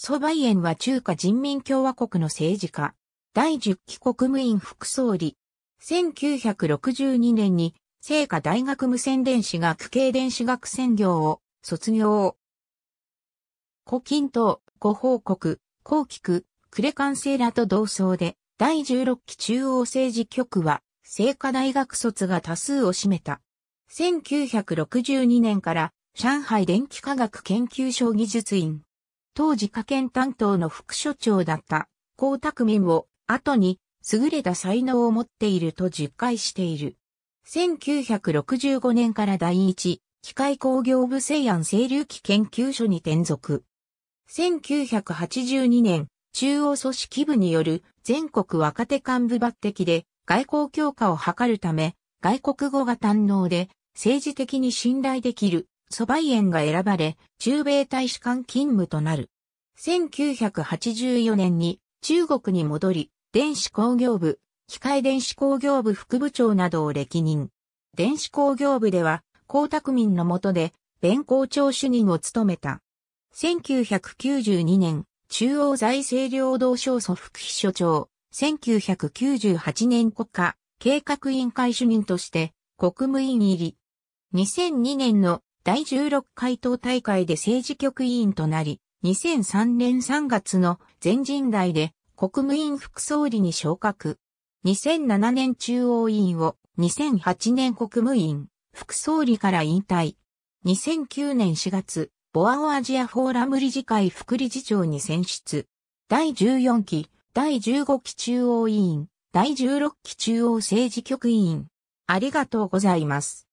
ソバイエンは中華人民共和国の政治家、第10期国務院副総理。1962年に、聖火大学無線電子学系電子学専業を卒業。古今東、古報国、期菊、クレカンセーラと同窓で、第16期中央政治局は、聖火大学卒が多数を占めた。1962年から、上海電気科学研究所技術院、当時科研担当の副所長だった、江沢民を、後に、優れた才能を持っていると実戒している。1965年から第一、機械工業部西安清流機研究所に転属。1982年、中央組織部による全国若手幹部抜擢で外交強化を図るため、外国語が堪能で政治的に信頼できるソバイエンが選ばれ、中米大使館勤務となる。1984年に中国に戻り、電子工業部、機械電子工業部副部長などを歴任。電子工業部では、江沢民の下で、弁公長主任を務めた。1992年、中央財政領導省祖副秘書長、1998年国家計画委員会主任として、国務院入り。2002年の第16回党大会で政治局委員となり、2003年3月の全人代で国務院副総理に昇格。2007年中央委員を2008年国務院副総理から引退。2009年4月、ボアオアジアフォーラム理事会副理事長に選出。第14期、第15期中央委員、第16期中央政治局委員。ありがとうございます。